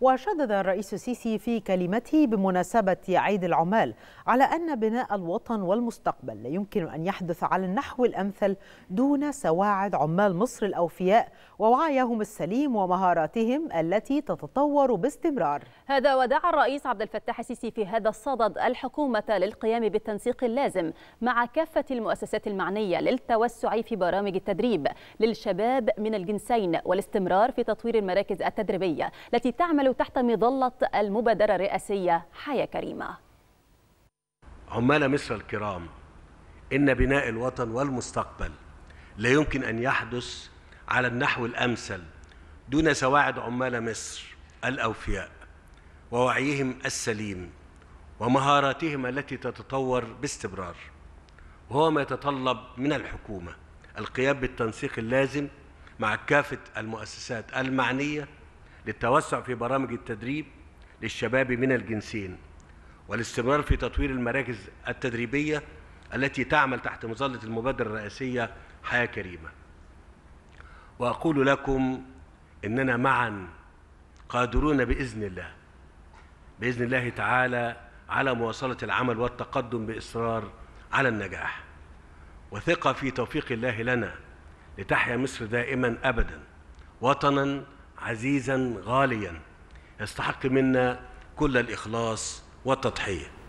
وشدد الرئيس السيسي في كلمته بمناسبة عيد العمال على أن بناء الوطن والمستقبل لا يمكن أن يحدث على النحو الأمثل دون سواعد عمال مصر الأوفياء ووعيهم السليم ومهاراتهم التي تتطور باستمرار هذا ودعا الرئيس عبد الفتاح السيسي في هذا الصدد الحكومة للقيام بالتنسيق اللازم مع كافة المؤسسات المعنية للتوسع في برامج التدريب للشباب من الجنسين والاستمرار في تطوير المراكز التدريبية التي تعمل تعمل تحت مظلة المبادرة الرئاسية حياة كريمة عمال مصر الكرام إن بناء الوطن والمستقبل لا يمكن أن يحدث على النحو الأمثل دون سواعد عمال مصر الأوفياء ووعيهم السليم ومهاراتهم التي تتطور باستمرار وهو ما يتطلب من الحكومة القيام بالتنسيق اللازم مع كافة المؤسسات المعنية للتوسع في برامج التدريب للشباب من الجنسين والاستمرار في تطوير المراكز التدريبية التي تعمل تحت مظلة المبادرة الرئاسية حياة كريمة وأقول لكم إننا معا قادرون بإذن الله بإذن الله تعالى على مواصلة العمل والتقدم بإصرار على النجاح وثقة في توفيق الله لنا لتحيا مصر دائما أبدا وطنا عزيزا غاليا يستحق منا كل الاخلاص والتضحيه